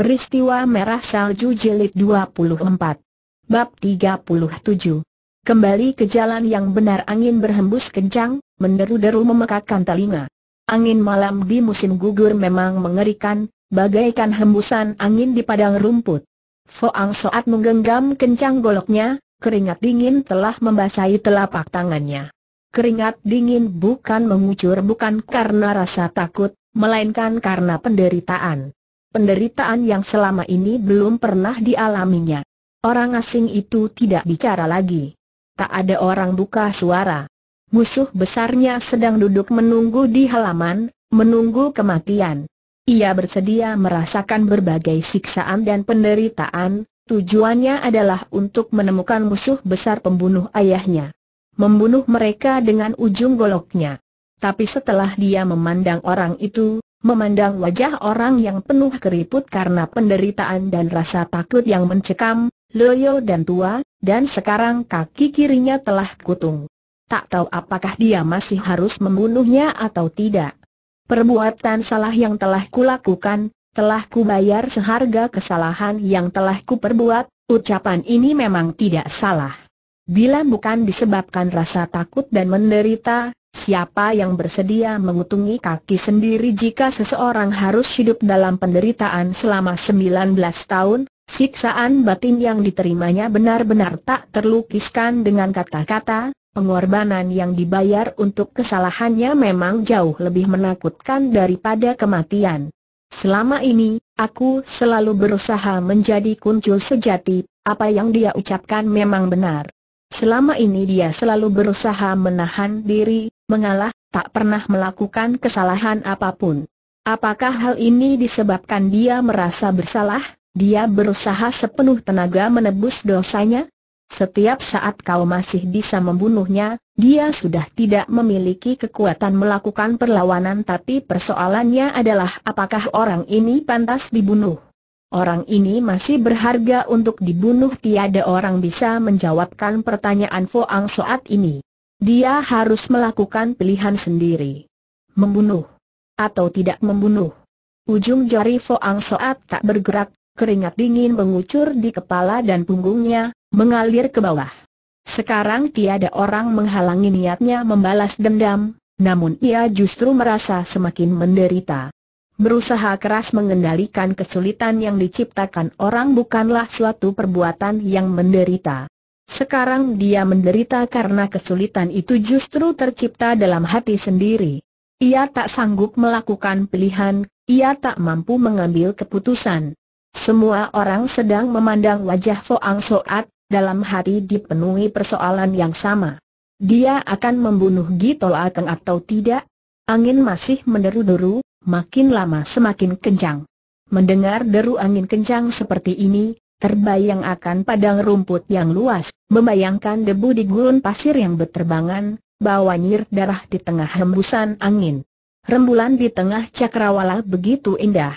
Peristiwa Merah Salju Jilid 24 Bab 37 Kembali ke jalan yang benar angin berhembus kencang, menderu-deru memekakkan telinga. Angin malam di musim gugur memang mengerikan, bagaikan hembusan angin di padang rumput. Foang Soat menggenggam kencang goloknya, keringat dingin telah membasahi telapak tangannya. Keringat dingin bukan mengucur bukan karena rasa takut, melainkan karena penderitaan penderitaan yang selama ini belum pernah dialaminya. Orang asing itu tidak bicara lagi. Tak ada orang buka suara. Musuh besarnya sedang duduk menunggu di halaman, menunggu kematian. Ia bersedia merasakan berbagai siksaan dan penderitaan, tujuannya adalah untuk menemukan musuh besar pembunuh ayahnya. Membunuh mereka dengan ujung goloknya. Tapi setelah dia memandang orang itu, Memandang wajah orang yang penuh keriput karena penderitaan dan rasa takut yang mencekam, loyo dan tua, dan sekarang kaki kirinya telah kutung. Tak tahu apakah dia masih harus membunuhnya atau tidak. Perbuatan salah yang telah kulakukan, telah kubayar seharga kesalahan yang telah kuperbuat, ucapan ini memang tidak salah. Bila bukan disebabkan rasa takut dan menderita, Siapa yang bersedia mengutungi kaki sendiri jika seseorang harus hidup dalam penderitaan selama 19 tahun, siksaan batin yang diterimanya benar-benar tak terlukiskan dengan kata-kata, pengorbanan yang dibayar untuk kesalahannya memang jauh lebih menakutkan daripada kematian. Selama ini, aku selalu berusaha menjadi kuncul sejati, apa yang dia ucapkan memang benar. Selama ini dia selalu berusaha menahan diri, mengalah, tak pernah melakukan kesalahan apapun. Apakah hal ini disebabkan dia merasa bersalah? Dia berusaha sepenuh tenaga menebus dosanya? Setiap saat kau masih bisa membunuhnya, dia sudah tidak memiliki kekuatan melakukan perlawanan tapi persoalannya adalah apakah orang ini pantas dibunuh. Orang ini masih berharga untuk dibunuh tiada orang bisa menjawabkan pertanyaan Foang saat ini. Dia harus melakukan pilihan sendiri. Membunuh. Atau tidak membunuh. Ujung jari Foang saat tak bergerak, keringat dingin mengucur di kepala dan punggungnya, mengalir ke bawah. Sekarang tiada orang menghalangi niatnya membalas dendam, namun ia justru merasa semakin menderita. Berusaha keras mengendalikan kesulitan yang diciptakan orang bukanlah suatu perbuatan yang menderita. Sekarang dia menderita karena kesulitan itu justru tercipta dalam hati sendiri. Ia tak sanggup melakukan pilihan, ia tak mampu mengambil keputusan. Semua orang sedang memandang wajah Foang Soat, dalam hati dipenuhi persoalan yang sama. Dia akan membunuh Gito Akeng atau tidak? Angin masih meneru deru makin lama semakin kencang. Mendengar deru angin kencang seperti ini, terbayang akan padang rumput yang luas, membayangkan debu di gurun pasir yang berterbangan, bawa nyir darah di tengah hembusan angin. Rembulan di tengah cakrawala begitu indah.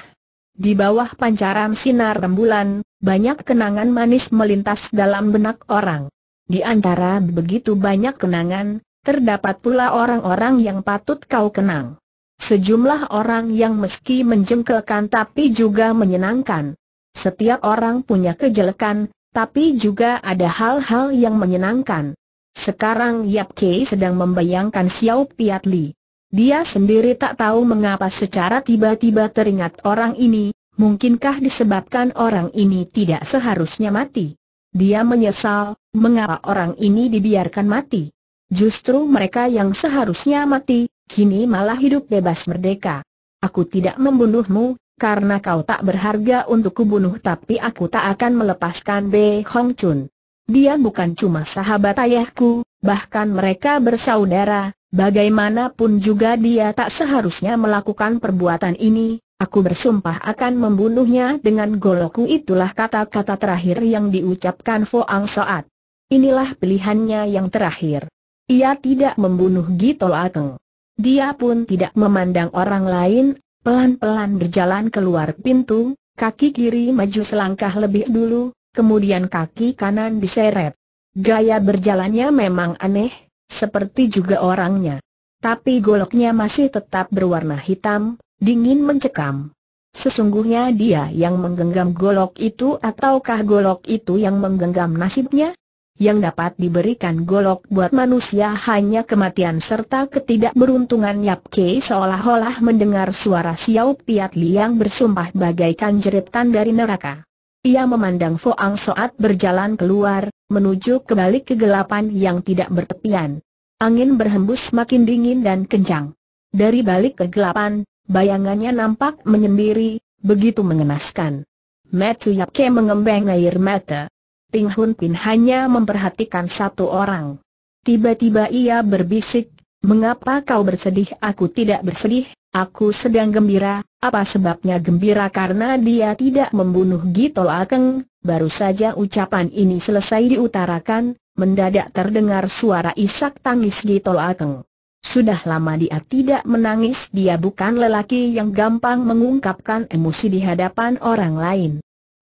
Di bawah pancaran sinar rembulan, banyak kenangan manis melintas dalam benak orang. Di antara begitu banyak kenangan, terdapat pula orang-orang yang patut kau kenang. Sejumlah orang yang meski menjengkelkan tapi juga menyenangkan. Setiap orang punya kejelekan, tapi juga ada hal-hal yang menyenangkan. Sekarang Yap Kei sedang membayangkan Xiao Piat Li. Dia sendiri tak tahu mengapa secara tiba-tiba teringat orang ini, mungkinkah disebabkan orang ini tidak seharusnya mati. Dia menyesal, mengapa orang ini dibiarkan mati. Justru mereka yang seharusnya mati, kini malah hidup bebas merdeka. Aku tidak membunuhmu, karena kau tak berharga untuk kubunuh tapi aku tak akan melepaskan Be Hong Chun. Dia bukan cuma sahabat ayahku, bahkan mereka bersaudara, bagaimanapun juga dia tak seharusnya melakukan perbuatan ini, aku bersumpah akan membunuhnya dengan goloku itulah kata-kata terakhir yang diucapkan Foang Soat. Inilah pilihannya yang terakhir. Ia tidak membunuh Gito Ateng. Dia pun tidak memandang orang lain, pelan-pelan berjalan keluar pintu, kaki kiri maju selangkah lebih dulu, kemudian kaki kanan diseret. Gaya berjalannya memang aneh, seperti juga orangnya. Tapi goloknya masih tetap berwarna hitam, dingin mencekam. Sesungguhnya dia yang menggenggam golok itu ataukah golok itu yang menggenggam nasibnya? yang dapat diberikan golok buat manusia hanya kematian serta ketidakberuntungan Yap Kei seolah-olah mendengar suara Xiao Piat Liang bersumpah bagaikan jeritan dari neraka. Ia memandang Foang Soat berjalan keluar, menuju ke balik kegelapan yang tidak bertepian. Angin berhembus makin dingin dan kencang. Dari balik kegelapan, bayangannya nampak menyendiri, begitu mengenaskan. Matu Yap Kei mengembang air mata Ping Hun Pin hanya memperhatikan satu orang. Tiba-tiba ia berbisik, mengapa kau bersedih? Aku tidak bersedih, aku sedang gembira. Apa sebabnya gembira? Karena dia tidak membunuh Gitol Akeng. Baru saja ucapan ini selesai diutarakan, mendadak terdengar suara isak tangis Gitol Akeng. Sudah lama dia tidak menangis, dia bukan lelaki yang gampang mengungkapkan emosi di hadapan orang lain.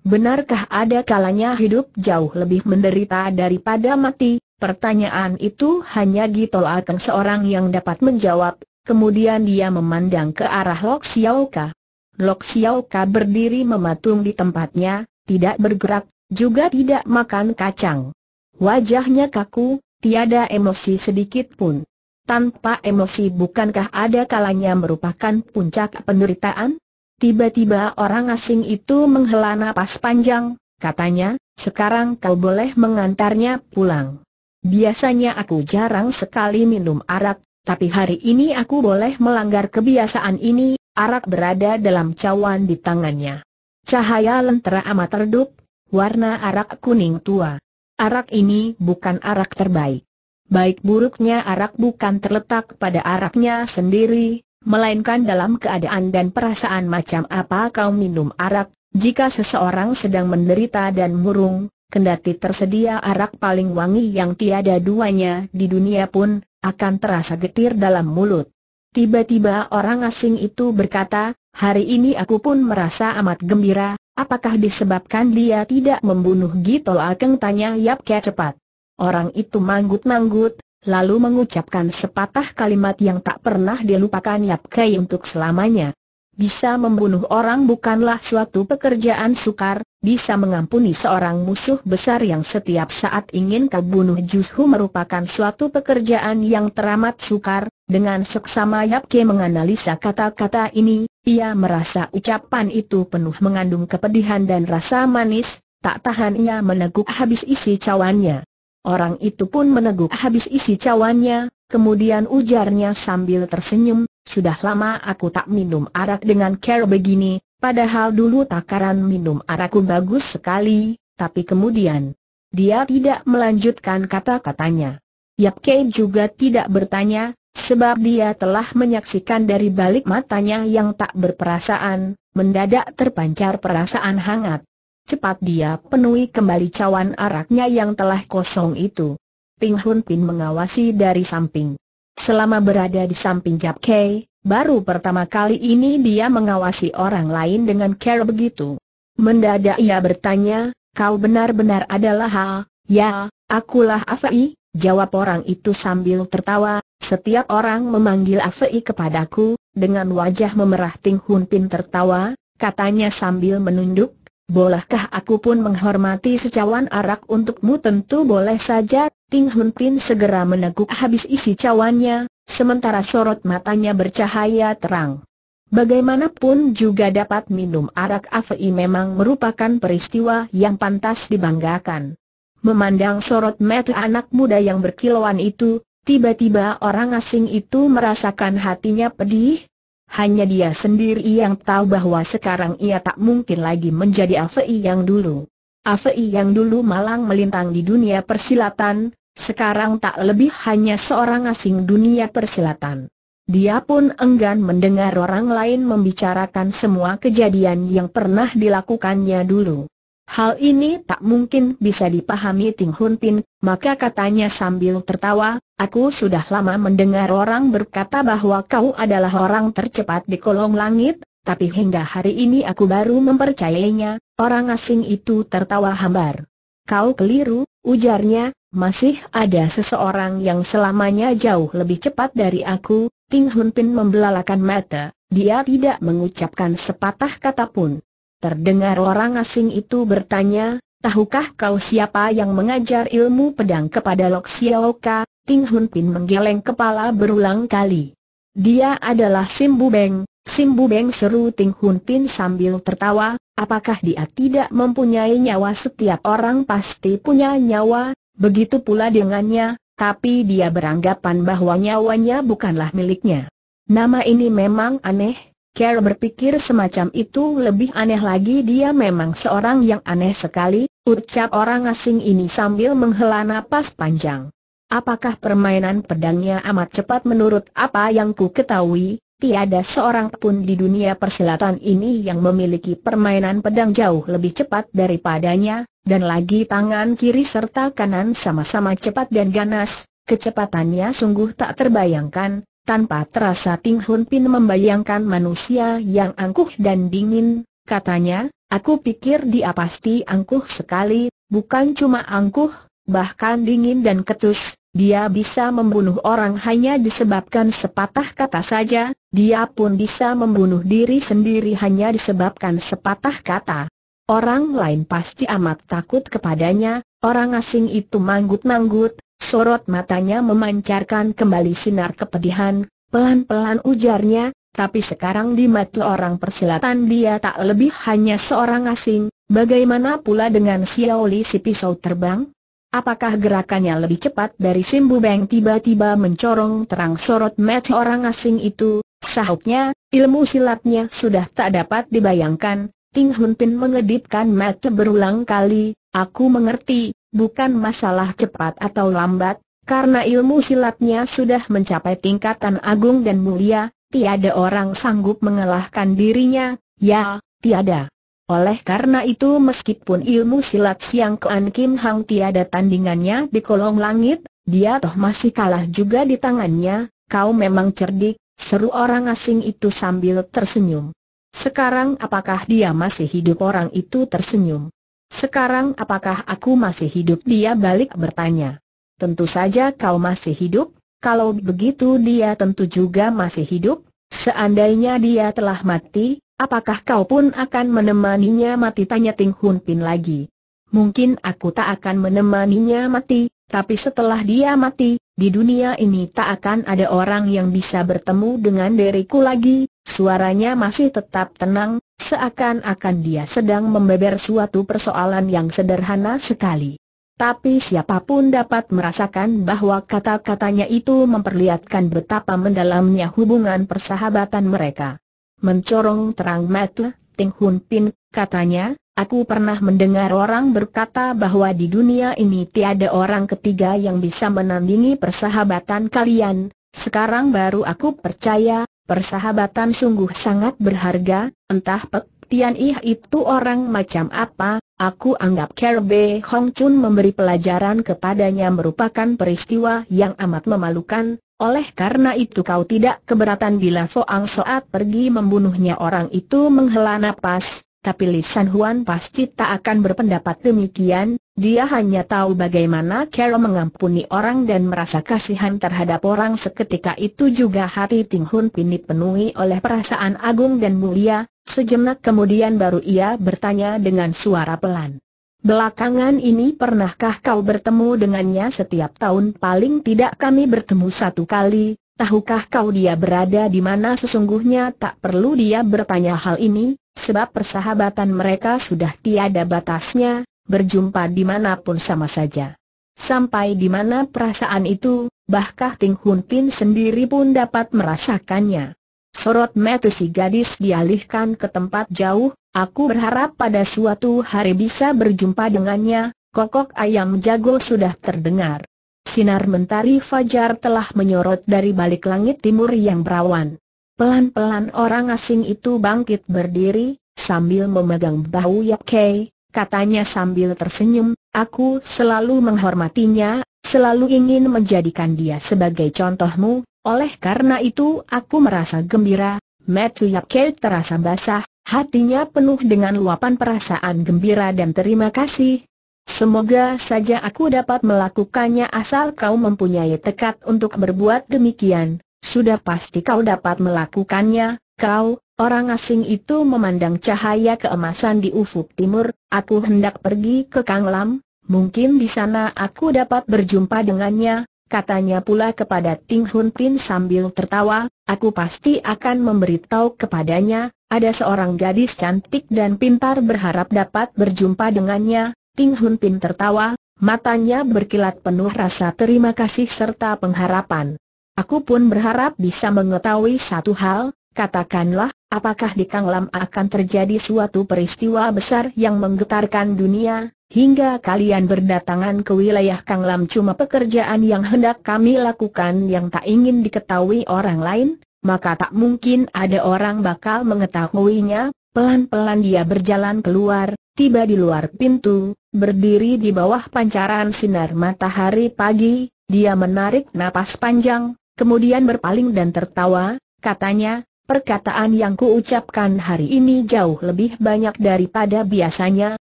Benarkah ada kalanya hidup jauh lebih menderita daripada mati? Pertanyaan itu hanya ditolakkan seorang yang dapat menjawab, kemudian dia memandang ke arah Lok Xiaoka. Lok Xiaoka berdiri mematung di tempatnya, tidak bergerak, juga tidak makan kacang. Wajahnya kaku, tiada emosi sedikit pun. Tanpa emosi bukankah ada kalanya merupakan puncak penderitaan? Tiba-tiba orang asing itu menghela napas panjang, katanya, sekarang kau boleh mengantarnya pulang. Biasanya aku jarang sekali minum arak, tapi hari ini aku boleh melanggar kebiasaan ini, arak berada dalam cawan di tangannya. Cahaya lentera amat redup, warna arak kuning tua. Arak ini bukan arak terbaik. Baik buruknya arak bukan terletak pada araknya sendiri, melainkan dalam keadaan dan perasaan macam apa kau minum arak, jika seseorang sedang menderita dan murung, kendati tersedia arak paling wangi yang tiada duanya di dunia pun, akan terasa getir dalam mulut. Tiba-tiba orang asing itu berkata, hari ini aku pun merasa amat gembira, apakah disebabkan dia tidak membunuh Gito Akeng tanya Yap Ke cepat. Orang itu manggut-manggut, lalu mengucapkan sepatah kalimat yang tak pernah dilupakan Yap Kei untuk selamanya. Bisa membunuh orang bukanlah suatu pekerjaan sukar, bisa mengampuni seorang musuh besar yang setiap saat ingin kau bunuh justru merupakan suatu pekerjaan yang teramat sukar. Dengan seksama Yap Kei menganalisa kata-kata ini, ia merasa ucapan itu penuh mengandung kepedihan dan rasa manis, tak tahan ia meneguk habis isi cawannya. Orang itu pun meneguk habis isi cawannya, kemudian ujarnya sambil tersenyum, sudah lama aku tak minum arak dengan care begini, padahal dulu takaran minum arakku bagus sekali, tapi kemudian dia tidak melanjutkan kata-katanya. Yap Kei juga tidak bertanya, sebab dia telah menyaksikan dari balik matanya yang tak berperasaan, mendadak terpancar perasaan hangat. Cepat dia penuhi kembali cawan araknya yang telah kosong itu. Ping Hun Pin mengawasi dari samping. Selama berada di samping Jap Kei, baru pertama kali ini dia mengawasi orang lain dengan care begitu. Mendadak ia bertanya, kau benar-benar adalah Ha, ya, akulah Afei, jawab orang itu sambil tertawa, setiap orang memanggil Afei kepadaku, dengan wajah memerah Ting Hun Pin tertawa, katanya sambil menunduk Bolehkah aku pun menghormati secawan arak untukmu tentu boleh saja, Ting Hun Pin segera meneguk habis isi cawannya, sementara sorot matanya bercahaya terang. Bagaimanapun juga dapat minum arak Afei memang merupakan peristiwa yang pantas dibanggakan. Memandang sorot mata anak muda yang berkilauan itu, tiba-tiba orang asing itu merasakan hatinya pedih, hanya dia sendiri yang tahu bahwa sekarang ia tak mungkin lagi menjadi Afei yang dulu. Afei yang dulu malang melintang di dunia persilatan, sekarang tak lebih hanya seorang asing dunia persilatan. Dia pun enggan mendengar orang lain membicarakan semua kejadian yang pernah dilakukannya dulu. Hal ini tak mungkin bisa dipahami Ting Hun Tin, maka katanya sambil tertawa, aku sudah lama mendengar orang berkata bahwa kau adalah orang tercepat di kolong langit, tapi hingga hari ini aku baru mempercayainya, orang asing itu tertawa hambar. Kau keliru, ujarnya, masih ada seseorang yang selamanya jauh lebih cepat dari aku, Ting Hun Tin membelalakan mata, dia tidak mengucapkan sepatah kata pun. Terdengar orang asing itu bertanya, tahukah kau siapa yang mengajar ilmu pedang kepada Lok Xiaoka? Ting Hun Pin menggeleng kepala berulang kali. Dia adalah Sim Bu Beng, Sim Bu Beng seru Ting Hun Pin sambil tertawa, apakah dia tidak mempunyai nyawa setiap orang pasti punya nyawa, begitu pula dengannya, tapi dia beranggapan bahwa nyawanya bukanlah miliknya. Nama ini memang aneh, Kel berpikir semacam itu lebih aneh lagi dia memang seorang yang aneh sekali, ucap orang asing ini sambil menghela napas panjang. Apakah permainan pedangnya amat cepat menurut apa yang ku ketahui, tiada seorang pun di dunia persilatan ini yang memiliki permainan pedang jauh lebih cepat daripadanya, dan lagi tangan kiri serta kanan sama-sama cepat dan ganas, kecepatannya sungguh tak terbayangkan, tanpa terasa Ting Hun Pin membayangkan manusia yang angkuh dan dingin, katanya, aku pikir dia pasti angkuh sekali, bukan cuma angkuh, bahkan dingin dan ketus, dia bisa membunuh orang hanya disebabkan sepatah kata saja, dia pun bisa membunuh diri sendiri hanya disebabkan sepatah kata. Orang lain pasti amat takut kepadanya, orang asing itu manggut-manggut, Sorot matanya memancarkan kembali sinar kepedihan, pelan-pelan ujarnya, tapi sekarang di mata orang persilatan dia tak lebih hanya seorang asing, bagaimana pula dengan Li si pisau terbang? Apakah gerakannya lebih cepat dari Simbu Beng tiba-tiba mencorong terang sorot mata orang asing itu? Sahutnya, ilmu silatnya sudah tak dapat dibayangkan. Ting Hun Pin mengedipkan mata berulang kali, aku mengerti, bukan masalah cepat atau lambat, karena ilmu silatnya sudah mencapai tingkatan agung dan mulia, tiada orang sanggup mengalahkan dirinya, ya, tiada. Oleh karena itu meskipun ilmu silat Siang Kean Kim Hang tiada tandingannya di kolong langit, dia toh masih kalah juga di tangannya, kau memang cerdik, seru orang asing itu sambil tersenyum. Sekarang apakah dia masih hidup orang itu tersenyum? Sekarang apakah aku masih hidup? Dia balik bertanya. Tentu saja kau masih hidup, kalau begitu dia tentu juga masih hidup, seandainya dia telah mati, apakah kau pun akan menemaninya mati? Tanya Ting Hun Pin lagi. Mungkin aku tak akan menemaninya mati, tapi setelah dia mati, di dunia ini tak akan ada orang yang bisa bertemu dengan diriku lagi, Suaranya masih tetap tenang, seakan-akan dia sedang membeber suatu persoalan yang sederhana sekali. Tapi siapapun dapat merasakan bahwa kata-katanya itu memperlihatkan betapa mendalamnya hubungan persahabatan mereka. Mencorong terang mata, Ting Hun Pin, katanya, aku pernah mendengar orang berkata bahwa di dunia ini tiada orang ketiga yang bisa menandingi persahabatan kalian. Sekarang baru aku percaya, Persahabatan sungguh sangat berharga, entah Pek Tian Ih itu orang macam apa, aku anggap Kerbe Hong Chun memberi pelajaran kepadanya merupakan peristiwa yang amat memalukan, oleh karena itu kau tidak keberatan bila Foang Soat pergi membunuhnya orang itu menghela nafas. tapi Lisan Huan pasti tak akan berpendapat demikian, dia hanya tahu bagaimana Carol mengampuni orang dan merasa kasihan terhadap orang seketika itu juga hati Ting Hun Pin dipenuhi oleh perasaan agung dan mulia, sejenak kemudian baru ia bertanya dengan suara pelan. Belakangan ini pernahkah kau bertemu dengannya setiap tahun paling tidak kami bertemu satu kali, tahukah kau dia berada di mana sesungguhnya tak perlu dia bertanya hal ini, sebab persahabatan mereka sudah tiada batasnya, berjumpa dimanapun sama saja. Sampai di mana perasaan itu, bahkah Ting Hun Pin sendiri pun dapat merasakannya. Sorot mata si gadis dialihkan ke tempat jauh, aku berharap pada suatu hari bisa berjumpa dengannya, kokok ayam jago sudah terdengar. Sinar mentari fajar telah menyorot dari balik langit timur yang berawan. Pelan-pelan orang asing itu bangkit berdiri, sambil memegang bahu Yap Kei, katanya sambil tersenyum, aku selalu menghormatinya, selalu ingin menjadikan dia sebagai contohmu, oleh karena itu aku merasa gembira, Matthew Yakel terasa basah, hatinya penuh dengan luapan perasaan gembira dan terima kasih. Semoga saja aku dapat melakukannya asal kau mempunyai tekad untuk berbuat demikian, sudah pasti kau dapat melakukannya, kau, Orang asing itu memandang cahaya keemasan di ufuk timur, aku hendak pergi ke Kang Lam, mungkin di sana aku dapat berjumpa dengannya, katanya pula kepada Ting Hun Pin sambil tertawa, aku pasti akan memberitahu kepadanya, ada seorang gadis cantik dan pintar berharap dapat berjumpa dengannya, Ting Hun Pin tertawa, matanya berkilat penuh rasa terima kasih serta pengharapan. Aku pun berharap bisa mengetahui satu hal, Katakanlah, apakah di Kanglam akan terjadi suatu peristiwa besar yang menggetarkan dunia, hingga kalian berdatangan ke wilayah Kanglam cuma pekerjaan yang hendak kami lakukan yang tak ingin diketahui orang lain, maka tak mungkin ada orang bakal mengetahuinya, pelan-pelan dia berjalan keluar, tiba di luar pintu, berdiri di bawah pancaran sinar matahari pagi, dia menarik napas panjang, kemudian berpaling dan tertawa, katanya, perkataan yang kuucapkan hari ini jauh lebih banyak daripada biasanya,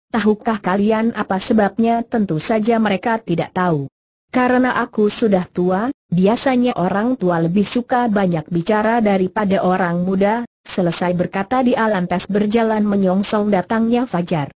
tahukah kalian apa sebabnya tentu saja mereka tidak tahu. Karena aku sudah tua, biasanya orang tua lebih suka banyak bicara daripada orang muda, selesai berkata di Alantas berjalan menyongsong datangnya fajar.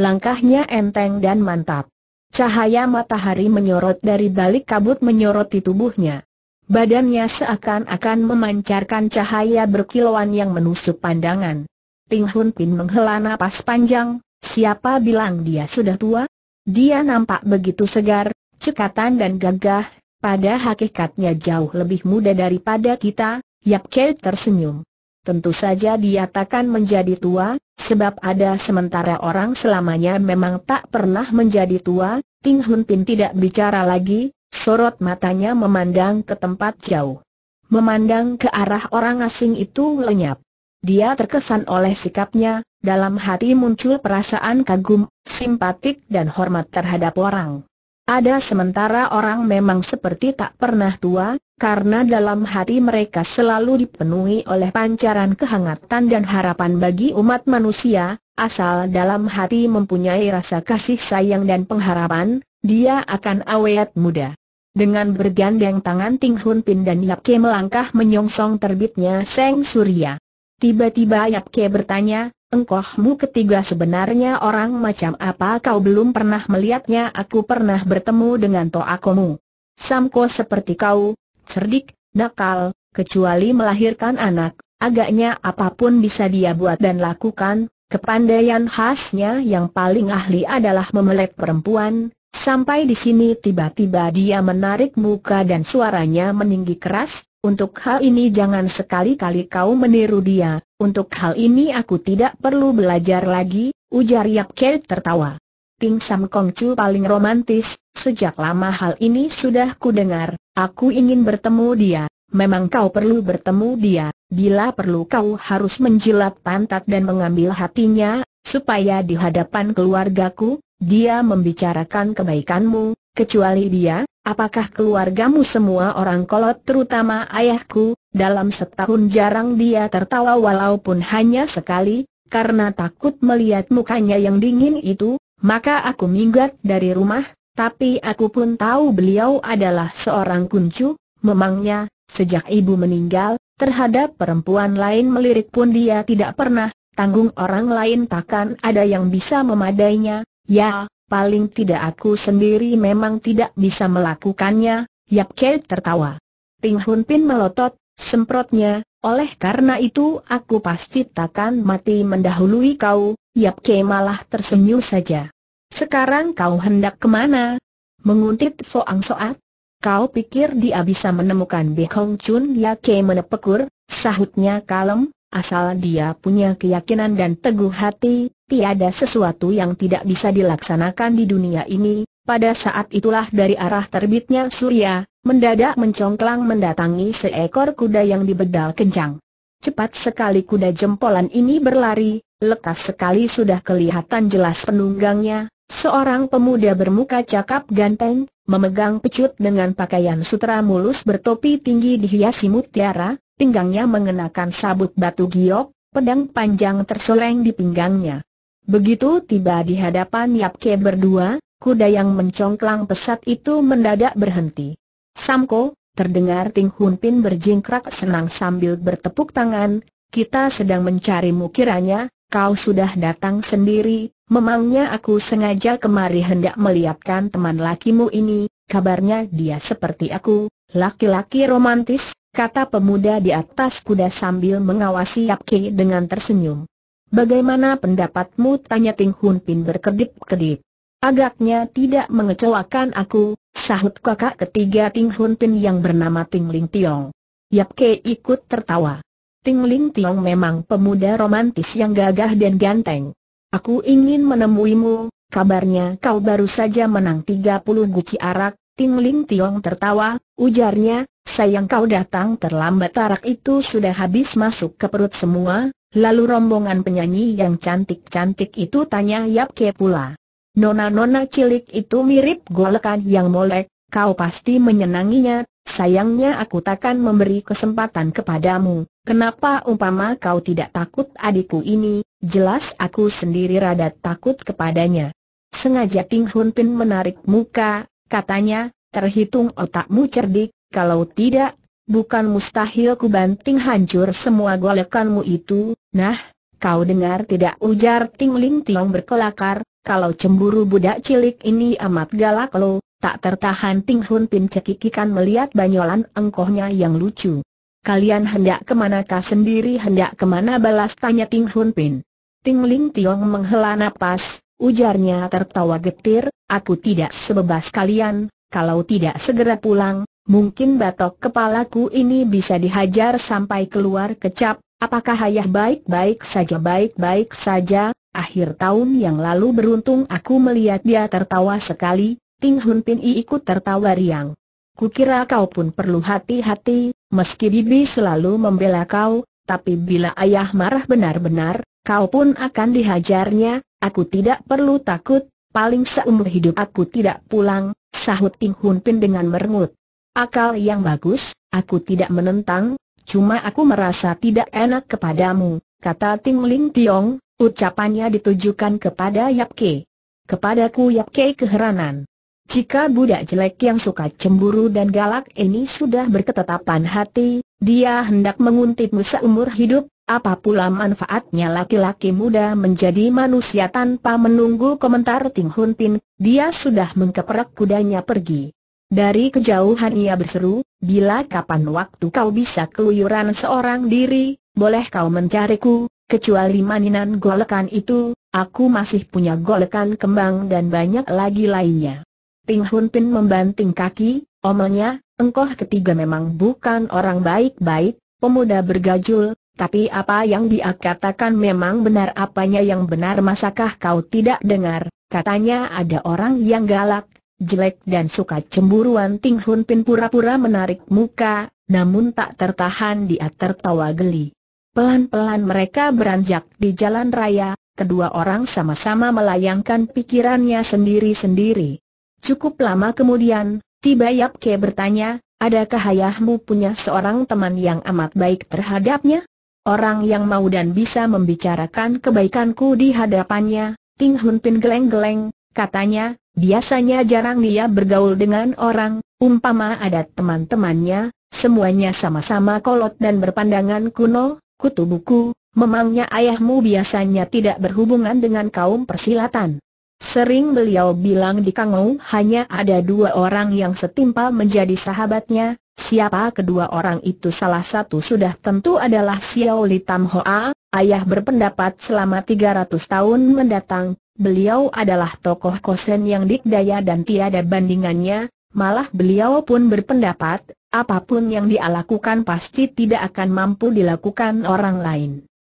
Langkahnya enteng dan mantap. Cahaya matahari menyorot dari balik kabut menyoroti tubuhnya. Badannya seakan-akan memancarkan cahaya berkilauan yang menusuk pandangan. Ting Hun Pin menghela nafas panjang, siapa bilang dia sudah tua? Dia nampak begitu segar, cekatan dan gagah, pada hakikatnya jauh lebih muda daripada kita, Yap Kei tersenyum. Tentu saja dia takkan menjadi tua, sebab ada sementara orang selamanya memang tak pernah menjadi tua, Ting Hun Pin tidak bicara lagi, Sorot matanya memandang ke tempat jauh. Memandang ke arah orang asing itu lenyap. Dia terkesan oleh sikapnya, dalam hati muncul perasaan kagum, simpatik dan hormat terhadap orang. Ada sementara orang memang seperti tak pernah tua, karena dalam hati mereka selalu dipenuhi oleh pancaran kehangatan dan harapan bagi umat manusia, asal dalam hati mempunyai rasa kasih sayang dan pengharapan, dia akan awet muda. Dengan bergandeng tangan Ting Hun Pin dan Yap Ke melangkah menyongsong terbitnya Seng Surya. Tiba-tiba Yap Ke bertanya, Engkohmu ketiga sebenarnya orang macam apa kau belum pernah melihatnya aku pernah bertemu dengan toakomu. Samko seperti kau, cerdik, nakal, kecuali melahirkan anak, agaknya apapun bisa dia buat dan lakukan, kepandaian khasnya yang paling ahli adalah memelek perempuan, Sampai di sini tiba-tiba dia menarik muka dan suaranya meninggi keras, untuk hal ini jangan sekali-kali kau meniru dia, untuk hal ini aku tidak perlu belajar lagi, ujar Yap Kel tertawa. Ting Sam Kong Chu paling romantis, sejak lama hal ini sudah kudengar, aku ingin bertemu dia, memang kau perlu bertemu dia, bila perlu kau harus menjilat pantat dan mengambil hatinya, supaya di hadapan keluargaku, dia membicarakan kebaikanmu, kecuali dia, apakah keluargamu semua orang kolot terutama ayahku, dalam setahun jarang dia tertawa walaupun hanya sekali, karena takut melihat mukanya yang dingin itu, maka aku minggat dari rumah, tapi aku pun tahu beliau adalah seorang kuncu, memangnya, sejak ibu meninggal, terhadap perempuan lain melirik pun dia tidak pernah, tanggung orang lain takkan ada yang bisa memadainya, Ya, paling tidak aku sendiri memang tidak bisa melakukannya, Yap Ke tertawa. Ting Hun Pin melotot, semprotnya, oleh karena itu aku pasti takkan mati mendahului kau, Yap Ke malah tersenyum saja. Sekarang kau hendak kemana? Menguntit Foang Soat? Kau pikir dia bisa menemukan Hong Chun Yap Ke menepekur, sahutnya kalem, Asal dia punya keyakinan dan teguh hati, tiada sesuatu yang tidak bisa dilaksanakan di dunia ini. Pada saat itulah dari arah terbitnya surya, mendadak mencongklang mendatangi seekor kuda yang dibedal kencang. Cepat sekali kuda jempolan ini berlari, lekas sekali sudah kelihatan jelas penunggangnya, seorang pemuda bermuka cakap ganteng, memegang pecut dengan pakaian sutra mulus bertopi tinggi dihiasi mutiara, pinggangnya mengenakan sabut batu giok, pedang panjang terseleng di pinggangnya. Begitu tiba di hadapan Yap Ke berdua, kuda yang mencongklang pesat itu mendadak berhenti. Samko, terdengar Ting Hun Pin berjingkrak senang sambil bertepuk tangan, kita sedang mencarimu kiranya, kau sudah datang sendiri, memangnya aku sengaja kemari hendak melihatkan teman lakimu ini, kabarnya dia seperti aku, laki-laki romantis, kata pemuda di atas kuda sambil mengawasi Yap Ke dengan tersenyum. Bagaimana pendapatmu? tanya Ting Hun Pin berkedip-kedip. Agaknya tidak mengecewakan aku, sahut kakak ketiga Ting Hun Pin yang bernama Ting Ling Tiong. Yap Ke ikut tertawa. Ting Ling Tiong memang pemuda romantis yang gagah dan ganteng. Aku ingin menemuimu, kabarnya kau baru saja menang 30 guci arak, Ting Ling Tiong tertawa, ujarnya, Sayang kau datang terlambat tarak itu sudah habis masuk ke perut semua, lalu rombongan penyanyi yang cantik-cantik itu tanya Yap Ke pula. Nona-nona cilik itu mirip golekan yang molek, kau pasti menyenanginya, sayangnya aku takkan memberi kesempatan kepadamu. Kenapa umpama kau tidak takut adikku ini, jelas aku sendiri rada takut kepadanya. Sengaja Ting Hun Pin menarik muka, katanya, terhitung otakmu cerdik, kalau tidak, bukan mustahil ku banting hancur semua golekanmu itu. Nah, kau dengar tidak ujar Ting Ling Tiong berkelakar, kalau cemburu budak cilik ini amat galak lo. Tak tertahan Ting Hun Pin cekikikan melihat banyolan engkohnya yang lucu. Kalian hendak kemanakah sendiri hendak kemana balas tanya Ting Hun Pin. Ting Ling Tiong menghela napas, ujarnya tertawa getir, aku tidak sebebas kalian, kalau tidak segera pulang, Mungkin batok kepalaku ini bisa dihajar sampai keluar kecap, apakah ayah baik-baik saja baik-baik saja, akhir tahun yang lalu beruntung aku melihat dia tertawa sekali, Ting Hun Pin I ikut tertawa riang. Kukira kau pun perlu hati-hati, meski bibi selalu membela kau, tapi bila ayah marah benar-benar, kau pun akan dihajarnya, aku tidak perlu takut, paling seumur hidup aku tidak pulang, sahut Ting Hun Pin dengan merengut. Akal yang bagus, aku tidak menentang, cuma aku merasa tidak enak kepadamu, kata Ting Ling Tiong, ucapannya ditujukan kepada Yap Ke. Kepadaku Yap Ke keheranan. Jika budak jelek yang suka cemburu dan galak ini sudah berketetapan hati, dia hendak menguntitmu seumur hidup, apa pula manfaatnya laki-laki muda menjadi manusia tanpa menunggu komentar Ting Hun Tin, dia sudah mengkeprek kudanya pergi. Dari kejauhan ia berseru, bila kapan waktu kau bisa keluyuran seorang diri, boleh kau mencariku, kecuali maninan golekan itu, aku masih punya golekan kembang dan banyak lagi lainnya. Ting Hun Pin membanting kaki, omelnya, engkau ketiga memang bukan orang baik-baik, pemuda bergajul, tapi apa yang dia katakan memang benar apanya yang benar masakah kau tidak dengar, katanya ada orang yang galak, jelek dan suka cemburuan Ting Hun Pin pura-pura menarik muka, namun tak tertahan dia tertawa geli. Pelan-pelan mereka beranjak di jalan raya, kedua orang sama-sama melayangkan pikirannya sendiri-sendiri. Cukup lama kemudian, tiba Yap Ke bertanya, adakah ayahmu punya seorang teman yang amat baik terhadapnya? Orang yang mau dan bisa membicarakan kebaikanku di hadapannya, Ting Hun Pin geleng-geleng, katanya, Biasanya jarang dia bergaul dengan orang, umpama ada teman-temannya, semuanya sama-sama kolot dan berpandangan kuno, kutu buku, memangnya ayahmu biasanya tidak berhubungan dengan kaum persilatan. Sering beliau bilang di Kangou hanya ada dua orang yang setimpal menjadi sahabatnya, siapa kedua orang itu salah satu sudah tentu adalah Xiao Li Tam Hoa, ayah berpendapat selama 300 tahun mendatang, beliau adalah tokoh kosen yang dikdaya dan tiada bandingannya, malah beliau pun berpendapat, apapun yang dia lakukan pasti tidak akan mampu dilakukan orang lain.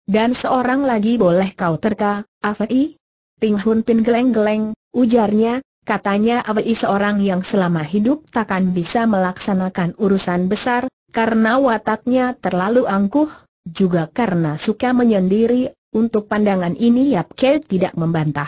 Dan seorang lagi boleh kau terka, Avi? Ting Hun Pin geleng-geleng, ujarnya, katanya Avi seorang yang selama hidup takkan bisa melaksanakan urusan besar, karena wataknya terlalu angkuh, juga karena suka menyendiri, untuk pandangan ini Yap Ke tidak membantah.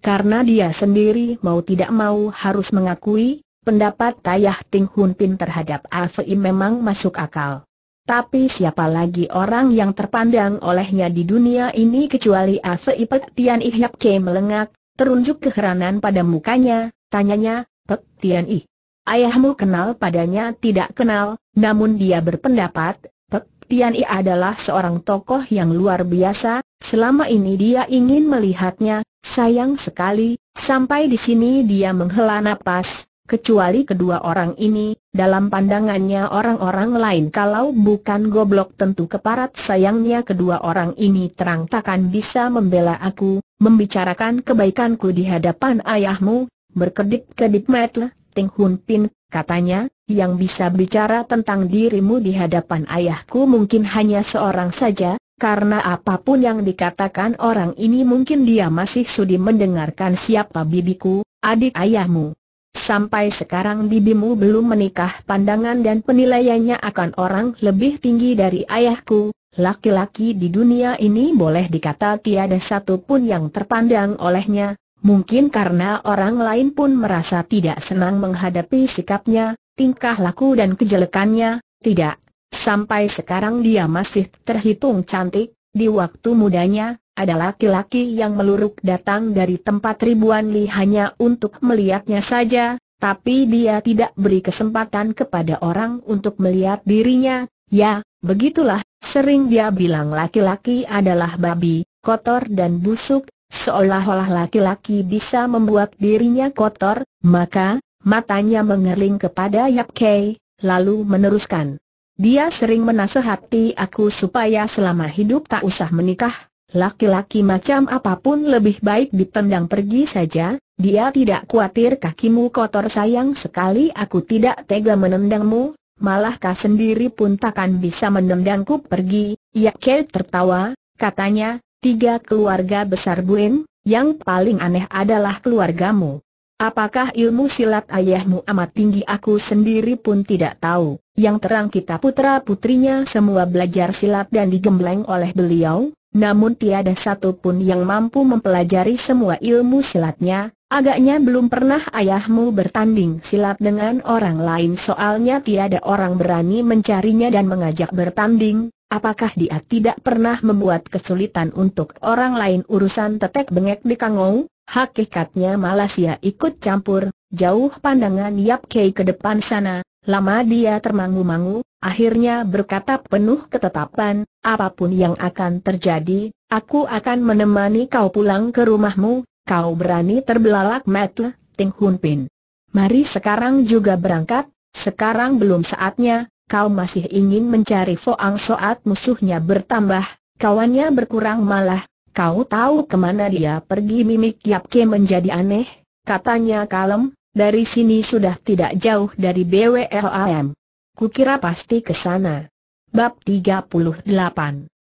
Karena dia sendiri mau tidak mau harus mengakui, pendapat Tayah Ting Hun Pin terhadap Afei memang masuk akal. Tapi siapa lagi orang yang terpandang olehnya di dunia ini kecuali Afei Pek Tian Ih Yap Ke melengak, terunjuk keheranan pada mukanya, tanyanya, Pek Tian Ih. Ayahmu kenal padanya tidak kenal, namun dia berpendapat, Pek Tian I adalah seorang tokoh yang luar biasa, Selama ini dia ingin melihatnya, sayang sekali, sampai di sini dia menghela napas, kecuali kedua orang ini, dalam pandangannya orang-orang lain kalau bukan goblok tentu keparat sayangnya kedua orang ini terang takkan bisa membela aku, membicarakan kebaikanku di hadapan ayahmu, berkedip-kedip metle, Ting Hun Pin, katanya, yang bisa bicara tentang dirimu di hadapan ayahku mungkin hanya seorang saja, karena apapun yang dikatakan orang ini mungkin dia masih sudi mendengarkan siapa bibiku, adik ayahmu. Sampai sekarang bibimu belum menikah pandangan dan penilaiannya akan orang lebih tinggi dari ayahku, laki-laki di dunia ini boleh dikata tiada satu pun yang terpandang olehnya, mungkin karena orang lain pun merasa tidak senang menghadapi sikapnya, tingkah laku dan kejelekannya, tidak, Sampai sekarang dia masih terhitung cantik, di waktu mudanya, ada laki-laki yang meluruk datang dari tempat ribuan li hanya untuk melihatnya saja, tapi dia tidak beri kesempatan kepada orang untuk melihat dirinya, ya, begitulah, sering dia bilang laki-laki adalah babi, kotor dan busuk, seolah-olah laki-laki bisa membuat dirinya kotor, maka, matanya mengerling kepada Yap Kei, lalu meneruskan. Dia sering menasehati aku supaya selama hidup tak usah menikah, laki-laki macam apapun lebih baik ditendang pergi saja, dia tidak khawatir kakimu kotor sayang sekali aku tidak tega menendangmu, malah kau sendiri pun takkan bisa menendangku pergi, ya Kel tertawa, katanya, tiga keluarga besar Buin, yang paling aneh adalah keluargamu. Apakah ilmu silat ayahmu amat tinggi aku sendiri pun tidak tahu, yang terang kita putra-putrinya semua belajar silat dan digembleng oleh beliau, namun tiada satu pun yang mampu mempelajari semua ilmu silatnya, agaknya belum pernah ayahmu bertanding silat dengan orang lain soalnya tiada orang berani mencarinya dan mengajak bertanding, apakah dia tidak pernah membuat kesulitan untuk orang lain urusan tetek bengek di kangou? Hakikatnya Malaysia ikut campur, jauh pandangan Yap Kei ke depan sana, lama dia termangu-mangu, akhirnya berkata penuh ketetapan, apapun yang akan terjadi, aku akan menemani kau pulang ke rumahmu, kau berani terbelalak metle, Ting Hun Pin. Mari sekarang juga berangkat, sekarang belum saatnya, kau masih ingin mencari Foang Soat musuhnya bertambah, kawannya berkurang malah, Kau tahu kemana dia pergi mimik Yap Ke menjadi aneh, katanya kalem, dari sini sudah tidak jauh dari BWLAM. Kukira pasti ke sana. Bab 38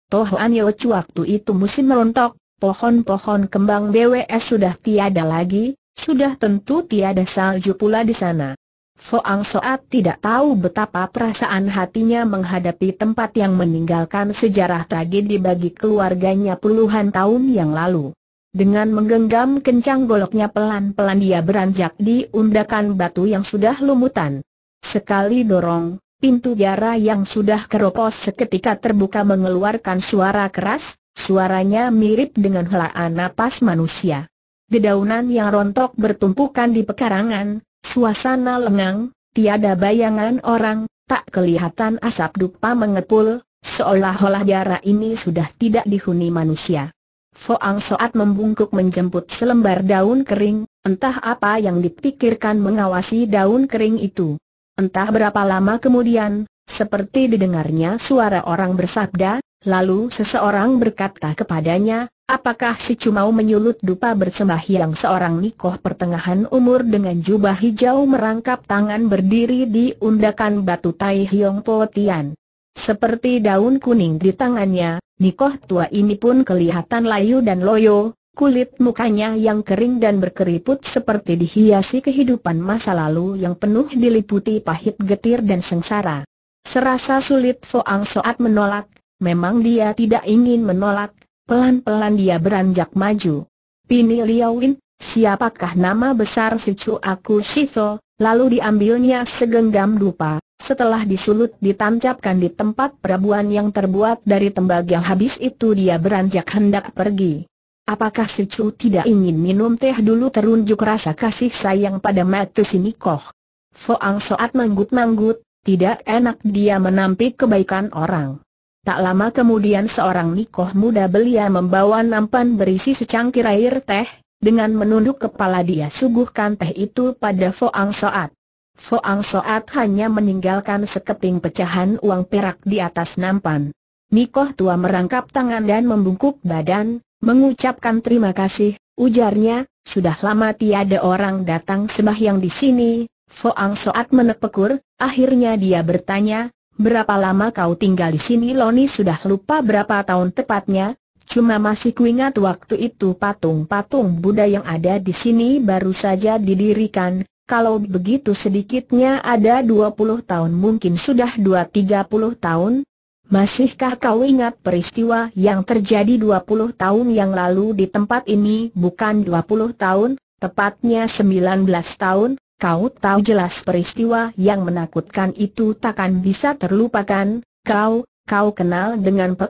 Tohoan Yochu waktu itu musim merontok, pohon-pohon kembang BWS sudah tiada lagi, sudah tentu tiada salju pula di sana. Foang Soat tidak tahu betapa perasaan hatinya menghadapi tempat yang meninggalkan sejarah tragedi bagi keluarganya puluhan tahun yang lalu. Dengan menggenggam kencang goloknya pelan-pelan dia beranjak di undakan batu yang sudah lumutan. Sekali dorong, pintu biara yang sudah keropos seketika terbuka mengeluarkan suara keras, suaranya mirip dengan helaan napas manusia. Dedaunan yang rontok bertumpukan di pekarangan, Suasana lengang, tiada bayangan orang, tak kelihatan asap dupa mengepul, seolah-olah daerah ini sudah tidak dihuni manusia. Foang Soat membungkuk menjemput selembar daun kering, entah apa yang dipikirkan mengawasi daun kering itu. Entah berapa lama kemudian, seperti didengarnya suara orang bersabda, lalu seseorang berkata kepadanya, Apakah si Cumau menyulut dupa bersembahyang seorang nikoh pertengahan umur dengan jubah hijau merangkap tangan berdiri di undakan batu Tai Hiong Po Tian. Seperti daun kuning di tangannya, nikoh tua ini pun kelihatan layu dan loyo, kulit mukanya yang kering dan berkeriput seperti dihiasi kehidupan masa lalu yang penuh diliputi pahit getir dan sengsara. Serasa sulit Foang Soat menolak, memang dia tidak ingin menolak, Pelan-pelan dia beranjak maju. Pini Liawin, siapakah nama besar si Aku Shito, lalu diambilnya segenggam dupa, setelah disulut ditancapkan di tempat perabuan yang terbuat dari tembaga yang habis itu dia beranjak hendak pergi. Apakah si tidak ingin minum teh dulu terunjuk rasa kasih sayang pada Matu koh? Foang Soat manggut-manggut, tidak enak dia menampik kebaikan orang. Tak lama kemudian seorang nikoh muda belia membawa nampan berisi secangkir air teh, dengan menunduk kepala dia suguhkan teh itu pada Foang Soat. Foang Soat hanya meninggalkan sekeping pecahan uang perak di atas nampan. Nikoh tua merangkap tangan dan membungkuk badan, mengucapkan terima kasih, ujarnya, sudah lama tiada orang datang sembahyang di sini, Foang Soat menepekur, akhirnya dia bertanya, Berapa lama kau tinggal di sini Loni sudah lupa berapa tahun tepatnya, cuma masih kuingat waktu itu patung-patung Buddha yang ada di sini baru saja didirikan, kalau begitu sedikitnya ada 20 tahun mungkin sudah 2-30 tahun, Masihkah kau ingat peristiwa yang terjadi 20 tahun yang lalu di tempat ini bukan 20 tahun, tepatnya 19 tahun, Kau tahu jelas peristiwa yang menakutkan itu takkan bisa terlupakan, kau, kau kenal dengan Pek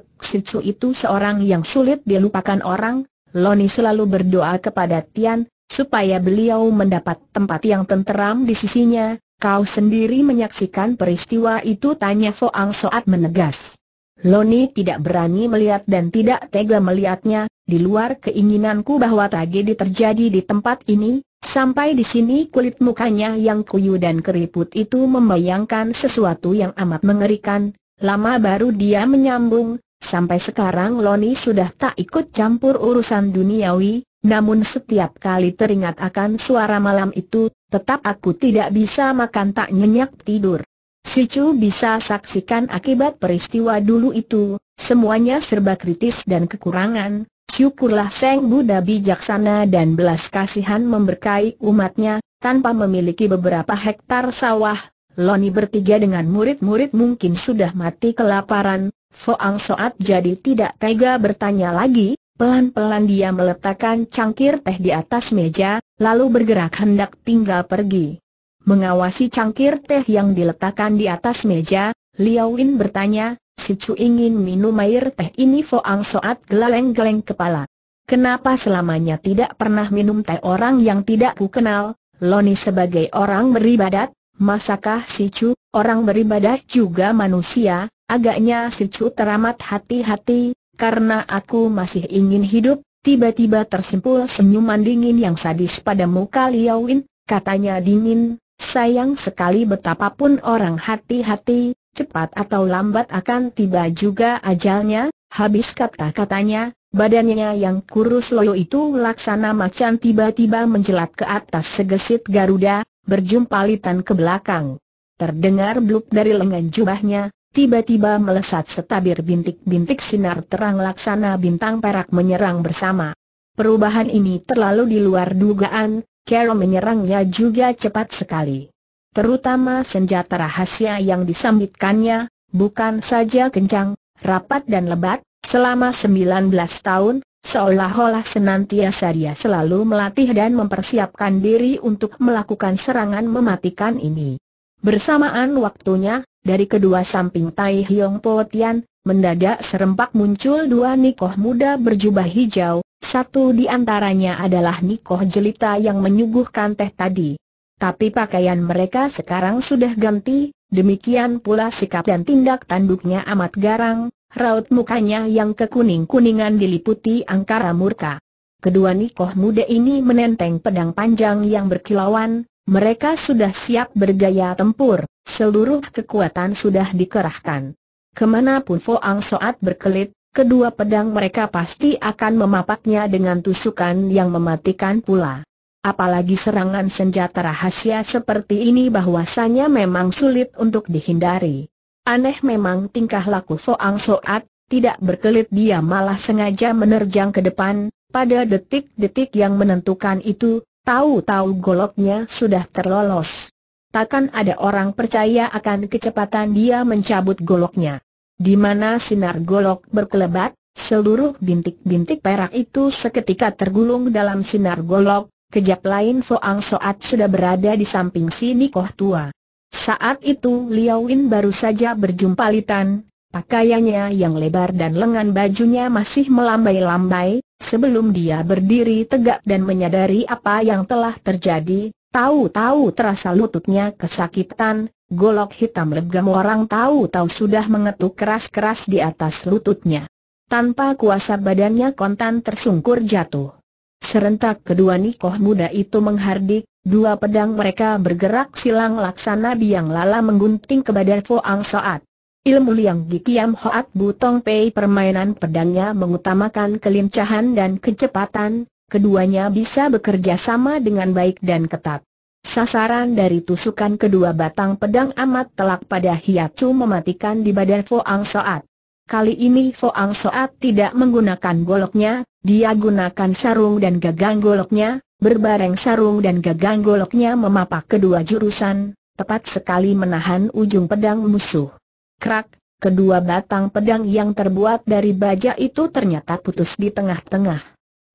itu seorang yang sulit dilupakan orang, Loni selalu berdoa kepada Tian, supaya beliau mendapat tempat yang tenteram di sisinya, kau sendiri menyaksikan peristiwa itu tanya Foang Soat menegas. Loni tidak berani melihat dan tidak tega melihatnya, di luar keinginanku bahwa tragedi terjadi di tempat ini, sampai di sini kulit mukanya yang kuyu dan keriput itu membayangkan sesuatu yang amat mengerikan, lama baru dia menyambung, sampai sekarang Loni sudah tak ikut campur urusan duniawi, namun setiap kali teringat akan suara malam itu, tetap aku tidak bisa makan tak nyenyak tidur. Si Chu bisa saksikan akibat peristiwa dulu itu, semuanya serba kritis dan kekurangan, Syukurlah Seng Buddha bijaksana dan belas kasihan memberkai umatnya, tanpa memiliki beberapa hektar sawah, Loni bertiga dengan murid-murid mungkin sudah mati kelaparan, Foang Soat jadi tidak tega bertanya lagi, pelan-pelan dia meletakkan cangkir teh di atas meja, lalu bergerak hendak tinggal pergi. Mengawasi cangkir teh yang diletakkan di atas meja, Liao Win bertanya, Si Chu ingin minum air teh ini Foang Soat geleng-geleng kepala. Kenapa selamanya tidak pernah minum teh orang yang tidak ku kenal? Loni sebagai orang beribadat, masakah si Chu, orang beribadat juga manusia? Agaknya si Chu teramat hati-hati, karena aku masih ingin hidup. Tiba-tiba tersimpul senyuman dingin yang sadis pada muka Liao katanya dingin, sayang sekali betapapun orang hati-hati, cepat atau lambat akan tiba juga ajalnya, habis kata-katanya, badannya yang kurus loyo itu laksana macan tiba-tiba menjelat ke atas segesit Garuda, berjumpa litan ke belakang. Terdengar bluk dari lengan jubahnya, tiba-tiba melesat setabir bintik-bintik sinar terang laksana bintang perak menyerang bersama. Perubahan ini terlalu di luar dugaan, Carol menyerangnya juga cepat sekali terutama senjata rahasia yang disambitkannya, bukan saja kencang, rapat dan lebat, selama 19 tahun, seolah-olah senantiasa dia selalu melatih dan mempersiapkan diri untuk melakukan serangan mematikan ini. Bersamaan waktunya, dari kedua samping Tai Hiong Po Tian, mendadak serempak muncul dua nikoh muda berjubah hijau, satu di antaranya adalah nikoh jelita yang menyuguhkan teh tadi. Tapi pakaian mereka sekarang sudah ganti, demikian pula sikap dan tindak tanduknya amat garang, raut mukanya yang kekuning-kuningan diliputi angkara murka. Kedua nikoh muda ini menenteng pedang panjang yang berkilauan, mereka sudah siap bergaya tempur, seluruh kekuatan sudah dikerahkan. Kemanapun Ang Soat berkelit, kedua pedang mereka pasti akan memapaknya dengan tusukan yang mematikan pula. Apalagi serangan senjata rahasia seperti ini bahwasanya memang sulit untuk dihindari. Aneh memang tingkah laku Foang Soat, tidak berkelit dia malah sengaja menerjang ke depan, pada detik-detik yang menentukan itu, tahu-tahu goloknya sudah terlolos. Takkan ada orang percaya akan kecepatan dia mencabut goloknya. Di mana sinar golok berkelebat, seluruh bintik-bintik perak itu seketika tergulung dalam sinar golok, Kejap lain Foang Soat sudah berada di samping si Nikoh tua. Saat itu Liao Win baru saja berjumpa Litan, pakaiannya yang lebar dan lengan bajunya masih melambai-lambai, sebelum dia berdiri tegak dan menyadari apa yang telah terjadi, tahu-tahu terasa lututnya kesakitan, golok hitam legam orang tahu-tahu sudah mengetuk keras-keras di atas lututnya. Tanpa kuasa badannya kontan tersungkur jatuh. Serentak kedua nikoh muda itu menghardik, dua pedang mereka bergerak silang laksana biang lala menggunting ke badan Foang Soat. Ilmu Liang Gikiam Hoat Butong Pei permainan pedangnya mengutamakan kelincahan dan kecepatan, keduanya bisa bekerja sama dengan baik dan ketat. Sasaran dari tusukan kedua batang pedang amat telak pada Hiacu mematikan di badan Foang Soat. Kali ini Foang Soat tidak menggunakan goloknya, dia gunakan sarung dan gagang goloknya, berbareng sarung dan gagang goloknya memapak kedua jurusan, tepat sekali menahan ujung pedang musuh. Krak, kedua batang pedang yang terbuat dari baja itu ternyata putus di tengah-tengah.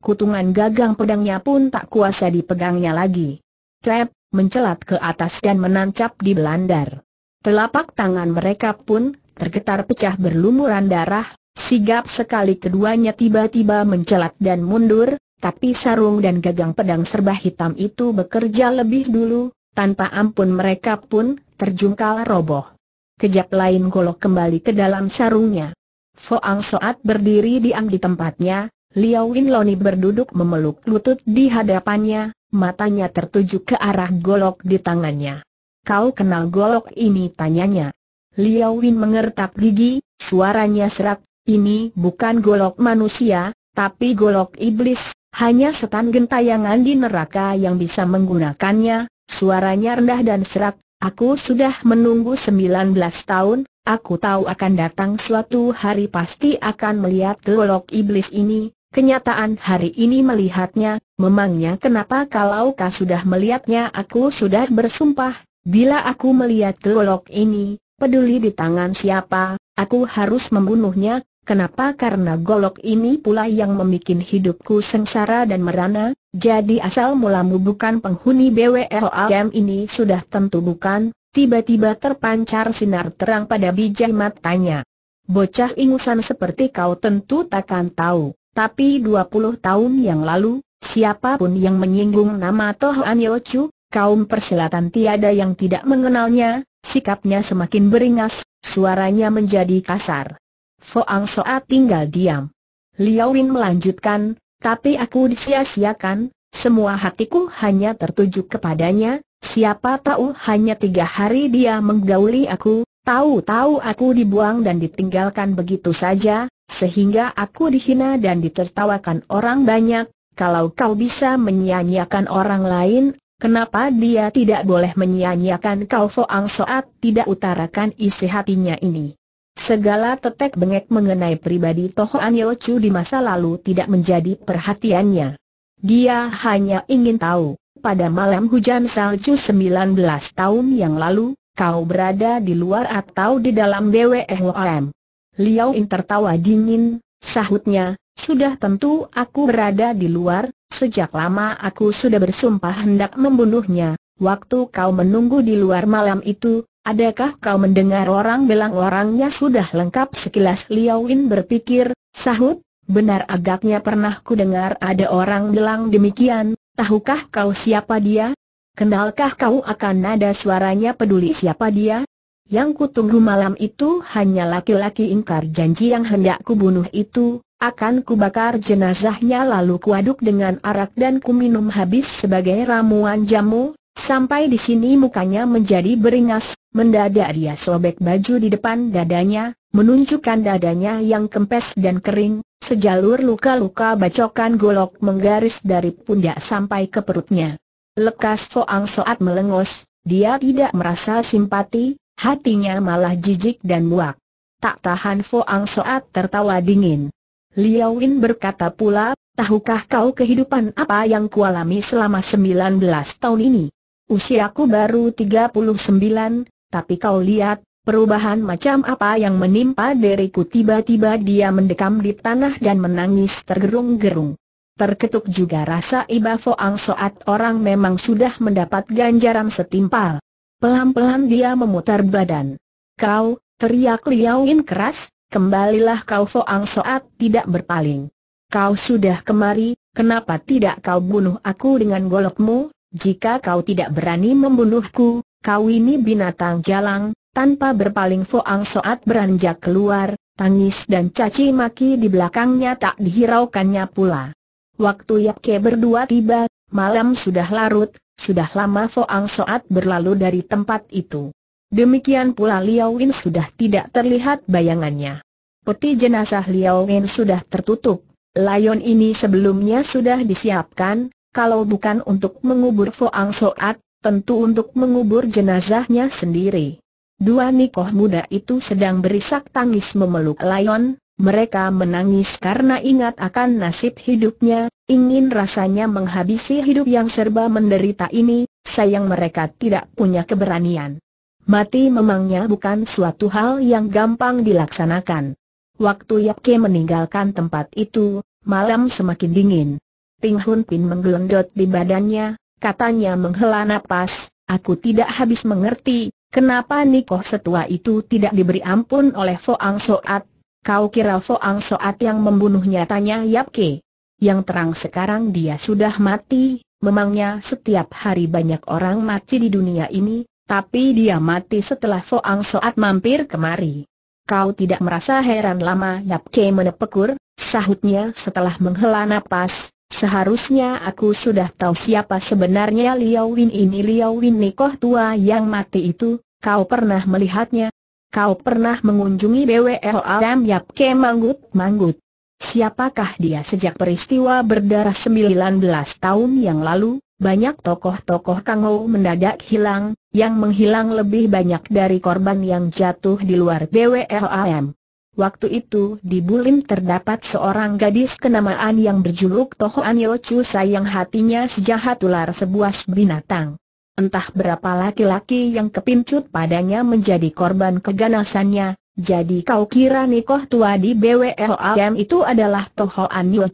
Kutungan gagang pedangnya pun tak kuasa dipegangnya lagi. Trap, mencelat ke atas dan menancap di belandar. Telapak tangan mereka pun tergetar pecah berlumuran darah, Sigap sekali keduanya tiba-tiba mencelat dan mundur, tapi sarung dan gagang pedang serba hitam itu bekerja lebih dulu, tanpa ampun mereka pun terjungkal roboh. Kejap lain golok kembali ke dalam sarungnya. Foang Soat berdiri diam di tempatnya, Liao Loni berduduk memeluk lutut di hadapannya, matanya tertuju ke arah golok di tangannya. Kau kenal golok ini tanyanya. Liao Win mengertak gigi, suaranya serak, ini bukan golok manusia, tapi golok iblis, hanya setan gentayangan di neraka yang bisa menggunakannya, suaranya rendah dan serak, aku sudah menunggu 19 tahun, aku tahu akan datang suatu hari pasti akan melihat golok iblis ini, Kenyataan hari ini melihatnya, memangnya kenapa kalau kau sudah melihatnya aku sudah bersumpah, bila aku melihat golok ini, peduli di tangan siapa, aku harus membunuhnya, Kenapa? Karena golok ini pula yang membuat hidupku sengsara dan merana, jadi asal mulamu bukan penghuni BWLAM ini sudah tentu bukan, tiba-tiba terpancar sinar terang pada bijak matanya. Bocah ingusan seperti kau tentu takkan tahu, tapi 20 tahun yang lalu, siapapun yang menyinggung nama Toh An Chu, kaum perselatan tiada yang tidak mengenalnya, sikapnya semakin beringas, suaranya menjadi kasar. Foang Soa tinggal diam. Liao Win melanjutkan, tapi aku disia-siakan, semua hatiku hanya tertuju kepadanya, siapa tahu hanya tiga hari dia menggauli aku, tahu-tahu aku dibuang dan ditinggalkan begitu saja, sehingga aku dihina dan ditertawakan orang banyak, kalau kau bisa menyia-nyiakan orang lain, kenapa dia tidak boleh menyia-nyiakan kau Foang Soat tidak utarakan isi hatinya ini. Segala tetek bengek mengenai pribadi Toho Anil Chu di masa lalu tidak menjadi perhatiannya. Dia hanya ingin tahu, pada malam hujan salju 19 tahun yang lalu, kau berada di luar atau di dalam BWOM. Liao In tertawa dingin, sahutnya, sudah tentu aku berada di luar, sejak lama aku sudah bersumpah hendak membunuhnya, waktu kau menunggu di luar malam itu, Adakah kau mendengar orang bilang orangnya sudah lengkap sekilas Liao Win berpikir, sahut, benar agaknya pernah ku dengar ada orang bilang demikian, tahukah kau siapa dia? Kenalkah kau akan nada suaranya peduli siapa dia? Yang kutunggu malam itu hanya laki-laki ingkar janji yang hendak kubunuh itu, akan kubakar jenazahnya lalu kuaduk dengan arak dan kuminum habis sebagai ramuan jamu, Sampai di sini mukanya menjadi beringas, mendadak dia sobek baju di depan dadanya, menunjukkan dadanya yang kempes dan kering, sejalur luka-luka bacokan golok menggaris dari pundak sampai ke perutnya. Lekas Foang Soat melengos, dia tidak merasa simpati, hatinya malah jijik dan muak. Tak tahan Foang Soat tertawa dingin. Liao berkata pula, tahukah kau kehidupan apa yang kualami selama 19 tahun ini? Usiaku baru 39, tapi kau lihat, perubahan macam apa yang menimpa diriku tiba-tiba dia mendekam di tanah dan menangis tergerung-gerung. Terketuk juga rasa iba Foang Soat orang memang sudah mendapat ganjaran setimpal. Pelan-pelan dia memutar badan. Kau, teriak Liaoin keras, kembalilah kau Foang Soat tidak berpaling. Kau sudah kemari, kenapa tidak kau bunuh aku dengan golokmu, jika kau tidak berani membunuhku, kau ini binatang jalang, tanpa berpaling Foang Soat beranjak keluar, tangis dan caci maki di belakangnya tak dihiraukannya pula. Waktu Yapke berdua tiba, malam sudah larut, sudah lama Foang Soat berlalu dari tempat itu. Demikian pula Liao Win sudah tidak terlihat bayangannya. Peti jenazah Liao Win sudah tertutup. Layon ini sebelumnya sudah disiapkan, kalau bukan untuk mengubur Foang Soat, tentu untuk mengubur jenazahnya sendiri. Dua nikoh muda itu sedang berisak tangis memeluk Lion, mereka menangis karena ingat akan nasib hidupnya, ingin rasanya menghabisi hidup yang serba menderita ini, sayang mereka tidak punya keberanian. Mati memangnya bukan suatu hal yang gampang dilaksanakan. Waktu Yapke meninggalkan tempat itu, malam semakin dingin. Ting Hun Pin menggelendot di badannya, katanya menghela napas, aku tidak habis mengerti, kenapa Nikoh setua itu tidak diberi ampun oleh Foang Soat? Kau kira Foang Soat yang membunuhnya tanya Yap Ke? Yang terang sekarang dia sudah mati, memangnya setiap hari banyak orang mati di dunia ini, tapi dia mati setelah Foang Soat mampir kemari. Kau tidak merasa heran lama Yap Ke menepekur, sahutnya setelah menghela napas, Seharusnya aku sudah tahu siapa sebenarnya Liao Win ini Liao Win Nikoh tua yang mati itu, kau pernah melihatnya? Kau pernah mengunjungi BWLAM Yap Ke Manggut Manggut? Siapakah dia sejak peristiwa berdarah 19 tahun yang lalu? Banyak tokoh-tokoh Kango mendadak hilang, yang menghilang lebih banyak dari korban yang jatuh di luar BWLAM. Waktu itu di Bulim terdapat seorang gadis kenamaan yang berjuluk Toho Anyo sayang hatinya sejahat ular sebuah binatang. Entah berapa laki-laki yang kepincut padanya menjadi korban keganasannya, jadi kau kira Nikoh tua di BWLAM itu adalah Toho Anyo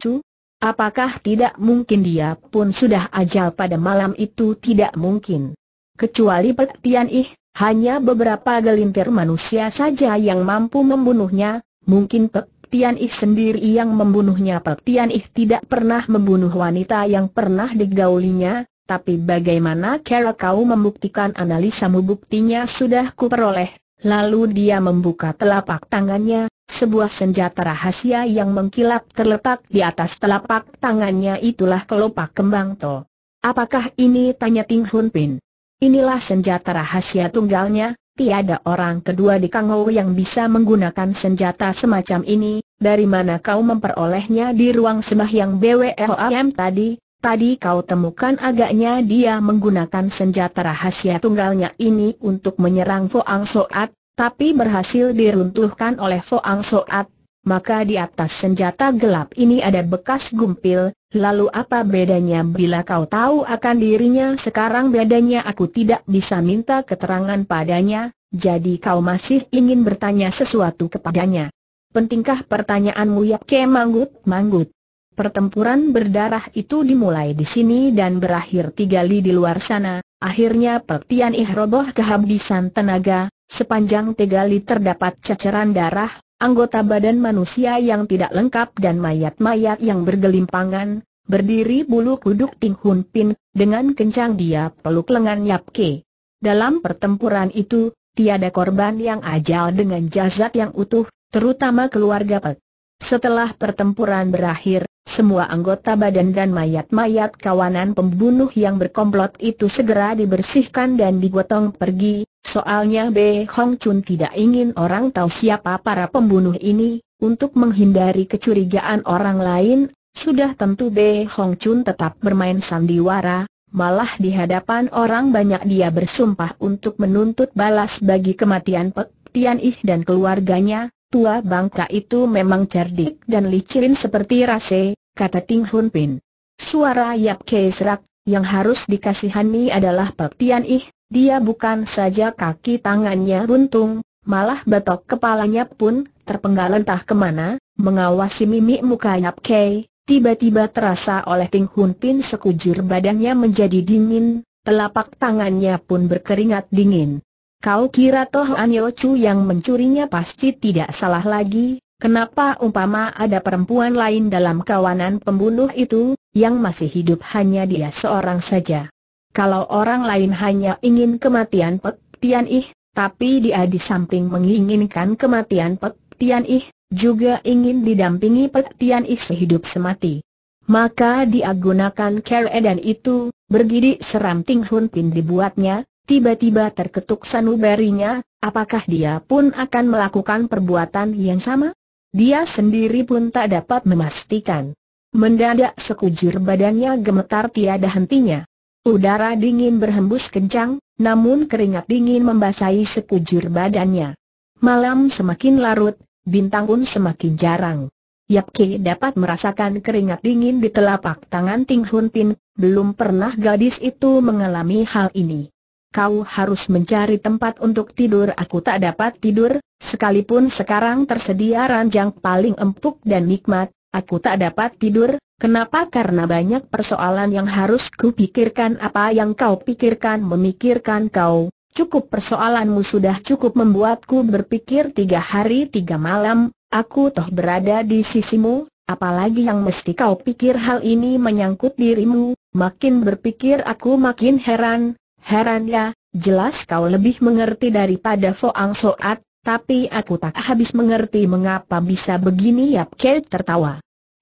Apakah tidak mungkin dia pun sudah ajal pada malam itu tidak mungkin? Kecuali Pek Ih, hanya beberapa gelintir manusia saja yang mampu membunuhnya, mungkin Pek Tian Ih sendiri yang membunuhnya Pek Tian Ih tidak pernah membunuh wanita yang pernah digaulinya, tapi bagaimana cara kau membuktikan analisamu buktinya sudah kuperoleh Lalu dia membuka telapak tangannya, sebuah senjata rahasia yang mengkilap terletak di atas telapak tangannya itulah kelopak kembang to. Apakah ini tanya Ting Hun Pin? Inilah senjata rahasia tunggalnya, tiada orang kedua di Kangou yang bisa menggunakan senjata semacam ini, dari mana kau memperolehnya di ruang sembahyang BWLAM tadi, Tadi kau temukan agaknya dia menggunakan senjata rahasia tunggalnya ini untuk menyerang Foang Soat, tapi berhasil diruntuhkan oleh Foang Soat. Maka di atas senjata gelap ini ada bekas gumpil, Lalu apa bedanya bila kau tahu akan dirinya sekarang bedanya aku tidak bisa minta keterangan padanya, jadi kau masih ingin bertanya sesuatu kepadanya. Pentingkah pertanyaanmu ya ke manggut, manggut. Pertempuran berdarah itu dimulai di sini dan berakhir tiga li di luar sana, akhirnya Peltian Ihroboh kehabisan tenaga, sepanjang tiga li terdapat ceceran darah, anggota badan manusia yang tidak lengkap dan mayat-mayat yang bergelimpangan, berdiri bulu kuduk Ting Hun Pin, dengan kencang dia peluk lengan Yap Ke. Dalam pertempuran itu, tiada korban yang ajal dengan jasad yang utuh, terutama keluarga Pek. Setelah pertempuran berakhir, semua anggota badan dan mayat-mayat kawanan pembunuh yang berkomplot itu segera dibersihkan dan digotong pergi, Soalnya Be Hong Chun tidak ingin orang tahu siapa para pembunuh ini, untuk menghindari kecurigaan orang lain, sudah tentu Be Hong Chun tetap bermain sandiwara, malah di hadapan orang banyak dia bersumpah untuk menuntut balas bagi kematian Pek Tian Ih dan keluarganya, tua bangka itu memang cerdik dan licin seperti rase, kata Ting Hun Pin. Suara Yap Kei Serak, yang harus dikasihani adalah Pek Tian Ih, dia bukan saja kaki tangannya buntung, malah batok kepalanya pun terpenggal entah kemana, mengawasi mimik muka Yap Kei, tiba-tiba terasa oleh Ting Hun Pin sekujur badannya menjadi dingin, telapak tangannya pun berkeringat dingin. Kau kira Toh Anio Chu yang mencurinya pasti tidak salah lagi, kenapa umpama ada perempuan lain dalam kawanan pembunuh itu, yang masih hidup hanya dia seorang saja. Kalau orang lain hanya ingin kematian Pek Tian Ih, tapi dia di samping menginginkan kematian Pek Tian Ih, juga ingin didampingi Pek Tian Ih sehidup semati. Maka dia gunakan kere dan itu, bergidik seram Ting Hun Pin dibuatnya, tiba-tiba terketuk sanubarinya, apakah dia pun akan melakukan perbuatan yang sama? Dia sendiri pun tak dapat memastikan. Mendadak sekujur badannya gemetar tiada hentinya. Udara dingin berhembus kencang, namun keringat dingin membasahi sekujur badannya. Malam semakin larut, bintang pun semakin jarang. Yap Ki dapat merasakan keringat dingin di telapak tangan Ting Hun Pin, belum pernah gadis itu mengalami hal ini. Kau harus mencari tempat untuk tidur aku tak dapat tidur, sekalipun sekarang tersedia ranjang paling empuk dan nikmat, aku tak dapat tidur, Kenapa? Karena banyak persoalan yang harus kupikirkan apa yang kau pikirkan memikirkan kau. Cukup persoalanmu sudah cukup membuatku berpikir tiga hari tiga malam, aku toh berada di sisimu, apalagi yang mesti kau pikir hal ini menyangkut dirimu, makin berpikir aku makin heran, heran ya, jelas kau lebih mengerti daripada Foang Soat, tapi aku tak habis mengerti mengapa bisa begini Yap Kel tertawa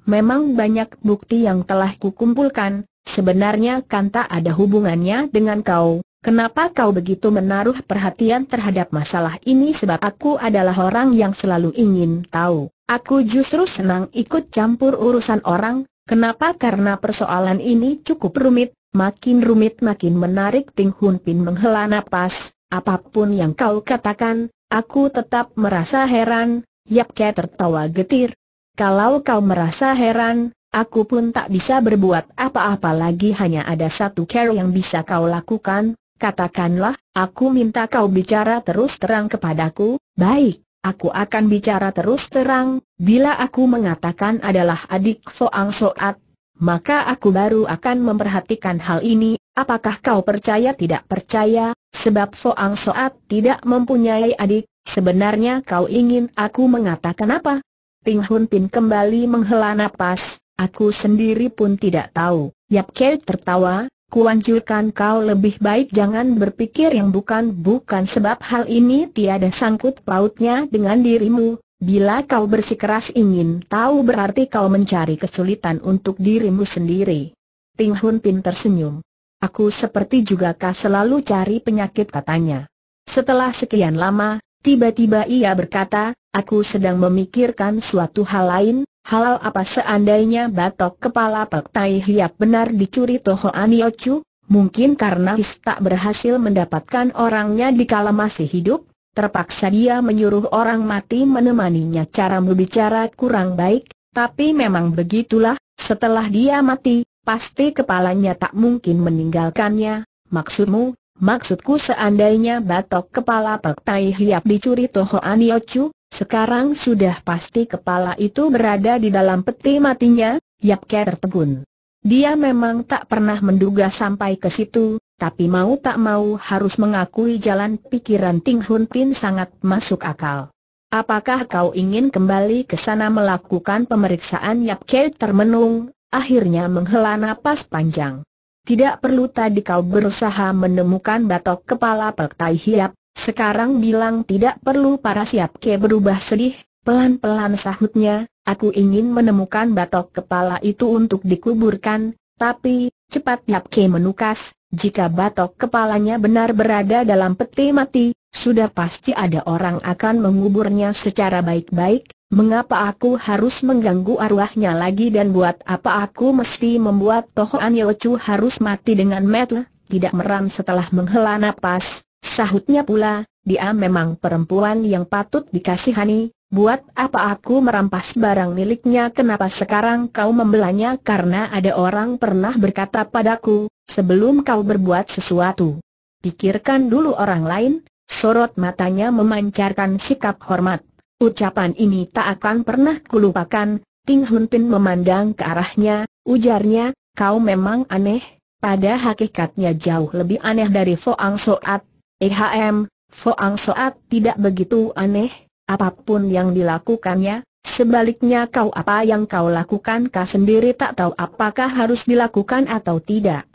memang banyak bukti yang telah kukumpulkan, sebenarnya kan tak ada hubungannya dengan kau. Kenapa kau begitu menaruh perhatian terhadap masalah ini sebab aku adalah orang yang selalu ingin tahu. Aku justru senang ikut campur urusan orang, kenapa karena persoalan ini cukup rumit, makin rumit makin menarik Ting Hun Pin menghela napas. Apapun yang kau katakan, aku tetap merasa heran, Yap Ke tertawa getir, kalau kau merasa heran, aku pun tak bisa berbuat apa-apa lagi hanya ada satu cara yang bisa kau lakukan, katakanlah, aku minta kau bicara terus terang kepadaku, baik. Aku akan bicara terus terang, bila aku mengatakan adalah adik Soang Soat, maka aku baru akan memperhatikan hal ini, apakah kau percaya tidak percaya, sebab Soang Soat tidak mempunyai adik, sebenarnya kau ingin aku mengatakan apa? Ting Hun Pin kembali menghela nafas. aku sendiri pun tidak tahu. Yap Kei tertawa, kuanjurkan kau lebih baik jangan berpikir yang bukan-bukan sebab hal ini tiada sangkut pautnya dengan dirimu. Bila kau bersikeras ingin tahu berarti kau mencari kesulitan untuk dirimu sendiri. Ting Hun Pin tersenyum. Aku seperti juga kah selalu cari penyakit katanya. Setelah sekian lama, tiba-tiba ia berkata, Aku sedang memikirkan suatu hal lain, Hal apa seandainya batok kepala Pek Tai Hiap benar dicuri Toho Aniochu, mungkin karena His tak berhasil mendapatkan orangnya di dikala masih hidup, terpaksa dia menyuruh orang mati menemaninya cara berbicara kurang baik, tapi memang begitulah, setelah dia mati, pasti kepalanya tak mungkin meninggalkannya, maksudmu, maksudku seandainya batok kepala Pek Tai Hiap dicuri Toho Aniochu, sekarang sudah pasti kepala itu berada di dalam peti matinya, Yap Ke tertegun. Dia memang tak pernah menduga sampai ke situ, tapi mau tak mau harus mengakui jalan pikiran Ting Hun Pin sangat masuk akal. Apakah kau ingin kembali ke sana melakukan pemeriksaan Yap Ke termenung, akhirnya menghela napas panjang. Tidak perlu tadi kau berusaha menemukan batok kepala Pek Tai Hiap, sekarang bilang tidak perlu para siap ke berubah sedih, pelan-pelan sahutnya, aku ingin menemukan batok kepala itu untuk dikuburkan, tapi, cepat siap Ke menukas, jika batok kepalanya benar berada dalam peti mati, sudah pasti ada orang akan menguburnya secara baik-baik, Mengapa aku harus mengganggu arwahnya lagi dan buat apa aku mesti membuat Tohoan Chu harus mati dengan metel? Tidak meram setelah menghela napas, Sahutnya pula, dia memang perempuan yang patut dikasihani, buat apa aku merampas barang miliknya kenapa sekarang kau membelanya karena ada orang pernah berkata padaku, sebelum kau berbuat sesuatu. Pikirkan dulu orang lain, sorot matanya memancarkan sikap hormat. Ucapan ini tak akan pernah kulupakan, Ting Hun Pin memandang ke arahnya, ujarnya, kau memang aneh, pada hakikatnya jauh lebih aneh dari Ang Soat, EHM, Foang Soat tidak begitu aneh, apapun yang dilakukannya, sebaliknya kau apa yang kau lakukan kau sendiri tak tahu apakah harus dilakukan atau tidak.